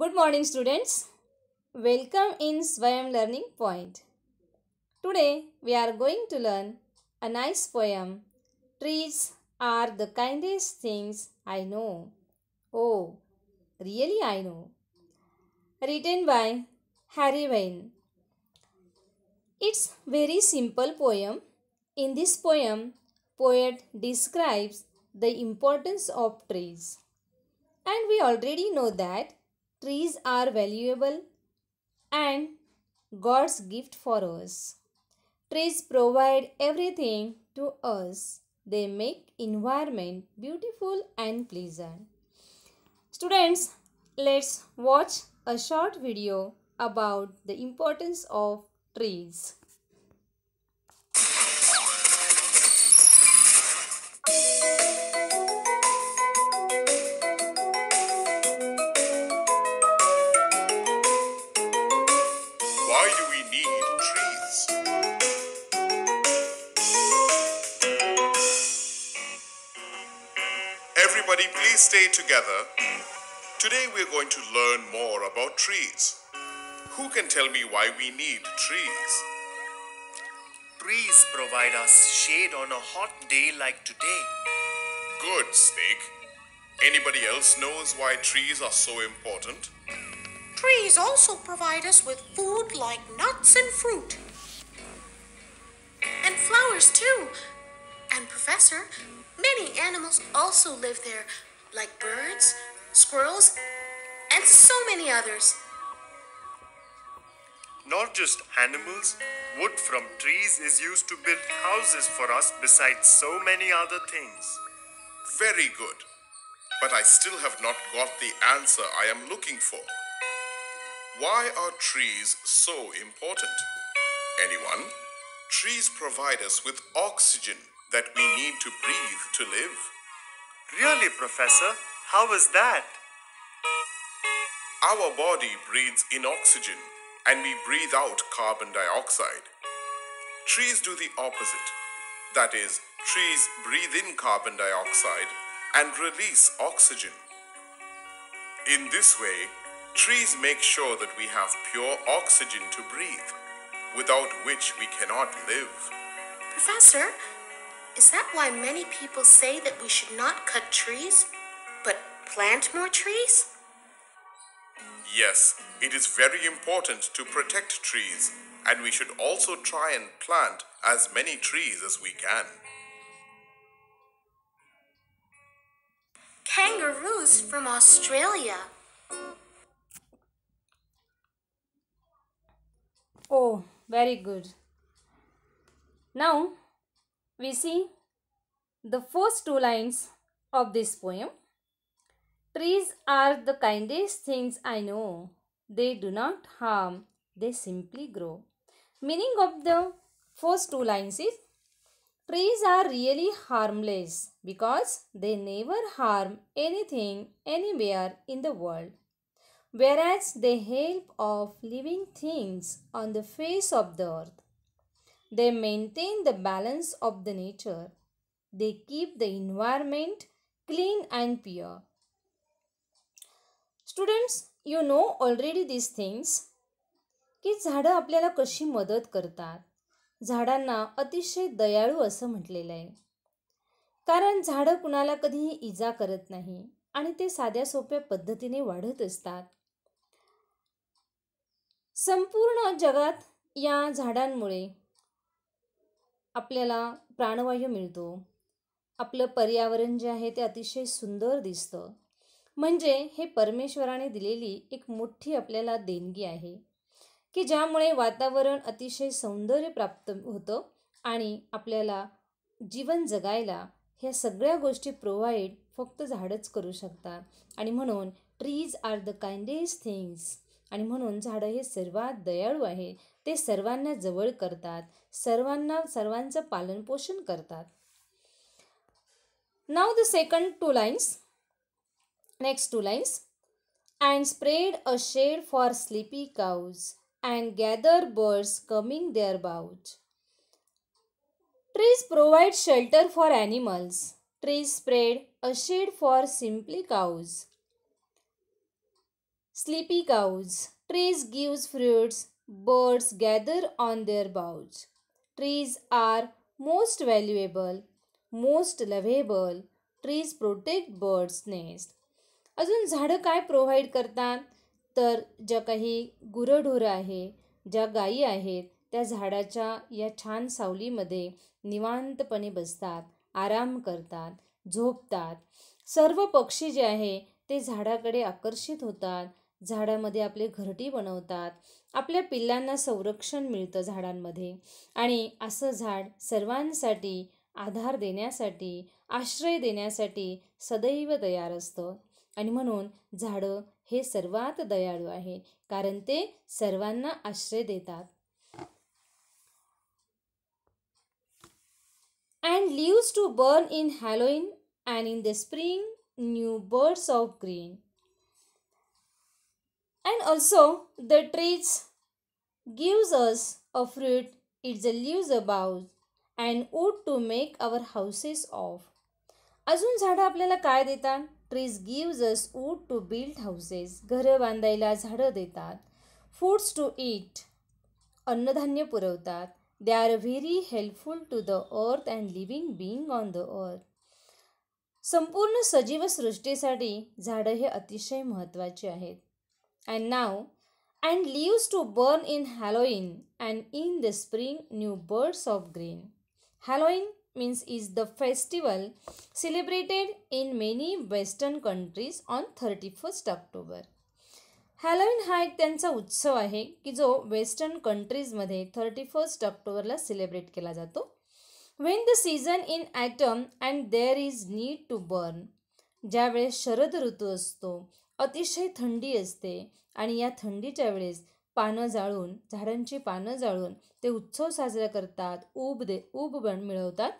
Good morning students. Welcome in Swayam Learning Point. Today we are going to learn a nice poem. Trees are the kindest things I know. Oh, really I know. Written by Harry Wayne. It's very simple poem. In this poem, poet describes the importance of trees. And we already know that Trees are valuable and God's gift for us. Trees provide everything to us. They make environment beautiful and pleasant. Students, let's watch a short video about the importance of trees. everybody, please stay together. Today we're going to learn more about trees. Who can tell me why we need trees? Trees provide us shade on a hot day like today. Good, Snake. Anybody else knows why trees are so important? Trees also provide us with food like nuts and fruit. And flowers, too. And, Professor, Many animals also live there, like birds, squirrels, and so many others. Not just animals, wood from trees is used to build houses for us besides so many other things. Very good. But I still have not got the answer I am looking for. Why are trees so important? Anyone? Trees provide us with oxygen that we need to breathe to live. Really, Professor? How is that? Our body breathes in oxygen and we breathe out carbon dioxide. Trees do the opposite. That is, trees breathe in carbon dioxide and release oxygen. In this way, trees make sure that we have pure oxygen to breathe, without which we cannot live. Professor, is that why many people say that we should not cut trees, but plant more trees? Yes, it is very important to protect trees, and we should also try and plant as many trees as we can. Kangaroos from Australia. Oh, very good. Now, we see the first two lines of this poem. Trees are the kindest things I know. They do not harm. They simply grow. Meaning of the first two lines is trees are really harmless because they never harm anything anywhere in the world. Whereas they help of living things on the face of the earth. They maintain the balance of the nature. They keep the environment clean and pure. Students you know already this things की झाडं आपल्याला कशी मदत करतात झाडांना अतिशय दयाळू असं म्हटलेलं आहे कारण झाडं कुणाला कधीही इजा करत नाही आणि ते साध्या सोप्या पद्धतीने वाढत असतात संपूर्ण जगात या झाडांमुळे आपल्याला प्राणवायू मिळतो आपलं पर्यावरण जे आहे ते अतिशय सुंदर दिसतं म्हणजे हे परमेश्वराने दिलेली एक मोठी आपल्याला देणगी आहे की ज्यामुळे वातावरण अतिशय सौंदर्य प्राप्त होतं आणि आपल्याला जीवन जगायला ह्या सगळ्या गोष्टी प्रोव्हाइड फक्त झाडच करू शकतात आणि म्हणून trees are the kindest things आणि म्हणून झाडं हे सर्वात दयाळू आहे ते सर्वांना जवळ करतात सर्वांना सर्वांचं पालनपोषण करतात नाव the second two lines next two lines and spread a shade for sleepy cows and gather birds coming their boughs trees provide shelter for animals trees spread a shade for simply cows Sleepy cows. Trees gives fruits. Birds gather on their boughs. Trees are most valuable, most lovable. Trees protect birds nest. अजून झाडं काय provide करतात तर ज्या काही गुरंढोरं आहे ज्या गायी आहेत त्या झाडाच्या या छान सावलीमध्ये निवांतपणे बसतात आराम करतात झोपतात सर्व पक्षी जे आहे ते झाडाकडे आकर्षित होतात झाडामध्ये आपले घरटी बनवतात आपल्या पिल्लांना संरक्षण मिळतं झाडांमध्ये आणि असं झाड सर्वांसाठी आधार देण्यासाठी आश्रय देण्यासाठी सदैव तयार असतं आणि म्हणून झाडं हे सर्वात दयाळू आहे कारण ते सर्वांना आश्रय देतात and leaves to burn in Halloween and in the spring new birds of green and also the trees gives us a fruit, its leaves about and wood to make our houses of. अजून झाडं आपल्याला काय देतात trees gives us wood to build houses घरं बांधायला झाडं देतात foods to eat अन्नधान्य पुरवतात they are very helpful to the earth and living being on the earth संपूर्ण सजीव सृष्टीसाठी झाडं हे अतिशय महत्त्वाचे आहेत and now and leaves to burn in Halloween and in the spring new birds of green. Halloween means is the festival celebrated in many western countries on 31st October. हॅलोईन हा एक त्यांचा उत्सव आहे की जो वेस्टर्न कंट्रीजमध्ये थर्टी फर्स्ट ऑक्टोबरला celebrate केला जातो when the season in autumn and there is need to burn ज्यावेळेस शरद ऋतू असतो अतिशय थंडी असते आणि या थंडीच्या वेळेस पानं जाळून झाडांची पानं जाळून ते उत्सव साजरा करतात ऊब दे ऊब बन मिळवतात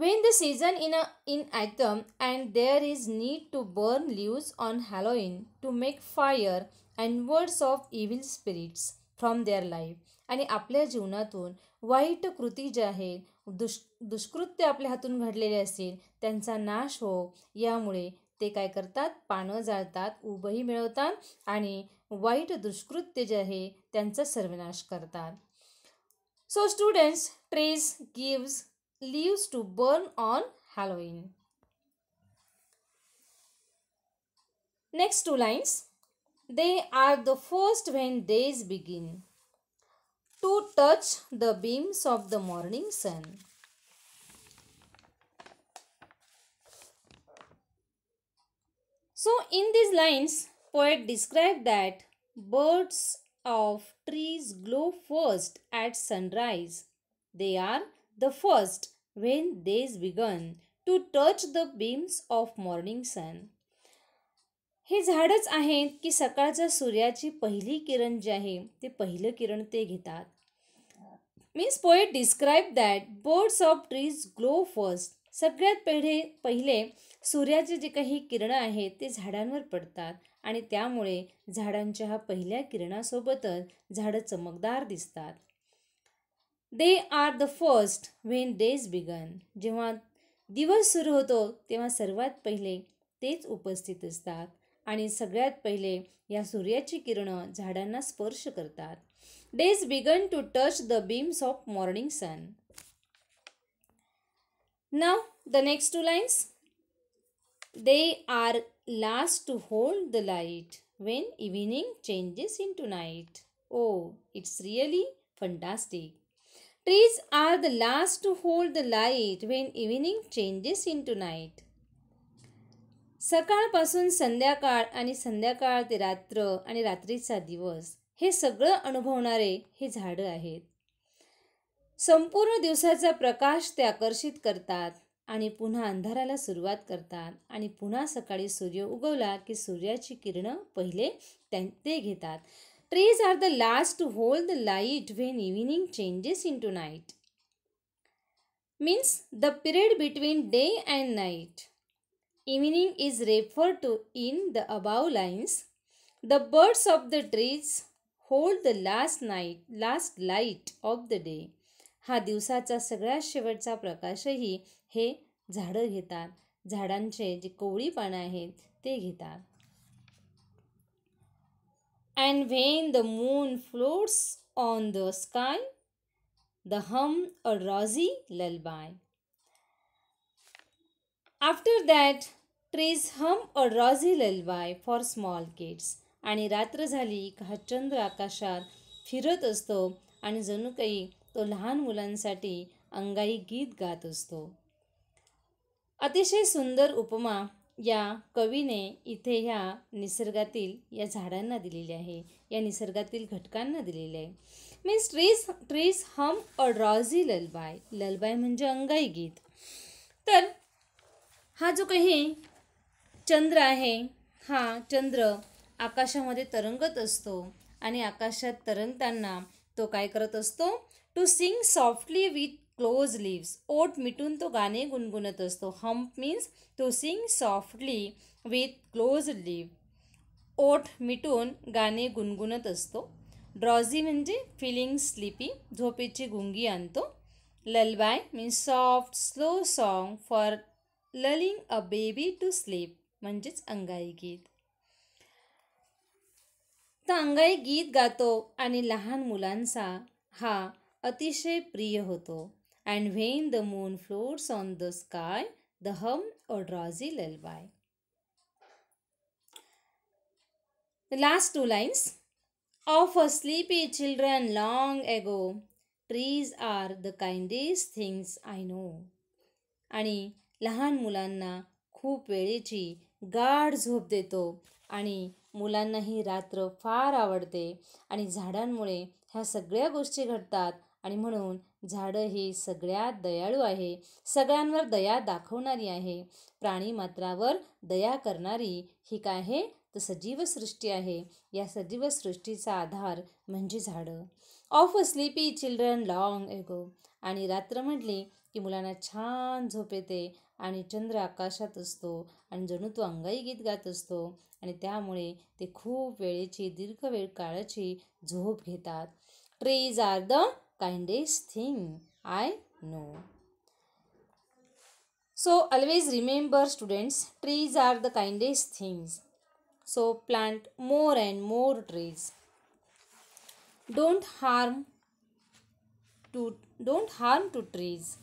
when the season in a in autumn and there is need to burn leaves on Halloween to make fire and wards of evil spirits from their life आणि आपल्या जीवनातून वाईट कृती ज्या आहेत दुष दुष्कृत्य आपल्या हातून घडलेले असेल त्यांचा नाश हो यामुळे ते काय करतात पानं जाळतात उभंही मिळवतात आणि वाईट दुष्कृत्य जे आहे त्यांचा सर्वनाश करतात so students trees gives leaves to burn on Halloween next two lines they are the first when days begin to touch the beams of the morning sun so in these lines, poet described that birds of trees glow first at sunrise. They are the first when days विगन to touch the beams of morning sun हे झाडच आहेत की सकाळच्या सूर्याची पहिली किरण जी आहे ते पहिलं किरण ते घेतात means poet describe that birds of trees glow first सगळ्यात पहिले पहिले सूर्याचे जे काही किरणं आहेत ते झाडांवर पडतात आणि त्यामुळे झाडांच्या पहिल्या किरणासोबतच झाडं चमकदार दिसतात they are the first when days begin जेव्हा दिवस सुरू होतो तेव्हा सर्वात पहिले तेच उपस्थित असतात आणि सगळ्यात पहिले या सूर्याची किरणं झाडांना स्पर्श करतात days begin to touch the beams of morning sun Now, the next two lines. They are last to hold the light when evening changes into night. Oh, it's really fantastic. Trees are the last to hold the light when evening changes into night. सकाळपासून संध्याकाळ आणि संध्याकाळ ते रात्र आणि रात्रीचा दिवस हे सगळं अनुभवणारे हे झाडं आहेत संपूर्ण दिवसाचा प्रकाश ते आकर्षित करतात आणि पुन्हा अंधाराला सुरुवात करतात आणि पुन्हा सकाळी सूर्य उगवला की सूर्याची किरणं पहिले ते घेतात trees are the last to hold the light when evening changes into night means the period between day and night evening is refer to in the above lines the birds of the trees hold the last night last light of the day हा दिवसाचा सगळ्यात शेवटचा प्रकाशही हे झाडं घेतात झाडांचे जे कोवळी पानं आहेत ते घेतात and when the moon floats on the sky the hum a rosy lullaby after that trees hum a rosy lullaby for small kids आणि रात्र झाली का हा चंद्र आकाशात फिरत असतो आणि जणू काही तो लहान मुलांसाठी अंगाई गीत गात असतो अतिशय सुंदर उपमा या कवीने इथे ह्या निसर्गातील या झाडांना दिलेली आहे या निसर्गातील घटकांना दिलेली आहे means trees trees hum a drowsy lullaby lullaby म्हणजे अंगाई गीत तर हा जो काही चंद्र आहे हा चंद्र आकाशामध्ये तरंगत असतो आणि आकाशात तरंगताना तो काय करत असतो to sing softly with close lips ओट मिटून तो गाणे गुणगुणत असतो hum means to sing softly with close lip ओठ मिटून गाणे गुणगुणत असतो ड्रॉझी म्हणजे फिलिंग स्लीपी झोपेची गुंगी आणतो lullaby means soft slow song for lulling a baby to sleep म्हणजेच अंगाई गीत तर अंगाई गीत गातो आणि लहान मुलांचा हा अतिशय प्रिय होतो and when the moon floats on the sky the hum a drowsy by last two lines of a sleepy children long ago trees are the kindest things I know आणि लहान मुलांना खूप वेळेची गाढ झोप देतो आणि मुलांनाही रात्र फार आवडते आणि झाडांमुळे ह्या सगळ्या गोष्टी घडतात आणि म्हणून झाडं ही सगळ्यात दयाळू आहे सगळ्यांवर दया दाखवणारी आहे प्राणी मात्रावर दया करणारी ही काय आहे तर सजीवसृष्टी आहे या सजीवसृष्टीचा आधार म्हणजे झाडं of a sleepy children long ago आणि रात्र म्हटली की मुलांना छान झोप येते आणि चंद्र आकाशात असतो आणि जणू तो अंगाई गीत गात असतो आणि त्यामुळे ते खूप वेळेची दीर्घ वेळ काळाची झोप घेतात trees are the kindest thing I know. So always remember students, trees are the kindest things. So plant more and more trees. Don't harm to don't harm to trees.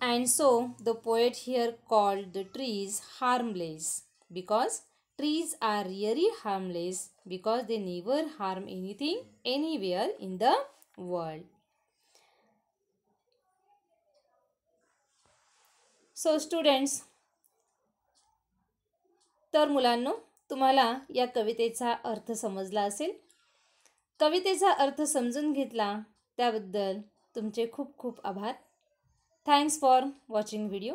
And so the poet here called the trees harmless because trees are really harmless because they never harm anything anywhere in the world so students तर मुलांनो तुम्हाला या कवितेचा अर्थ समजला असेल कवितेचा अर्थ समजून घेतला त्याबद्दल तुमचे खूप खूप आभार thanks for watching video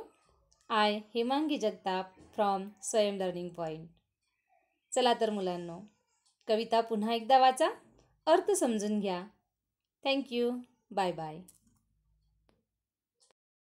I Hemangi Jagtap from Swayam learning point चला तर मुलांनो कविता पुन्हा एकदा वाचा अर्थ समजून घ्या थँक्यू बाय बाय